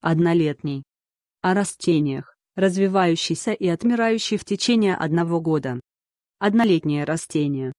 однолетний. О растениях, развивающийся и отмирающий в течение одного года. Однолетнее растение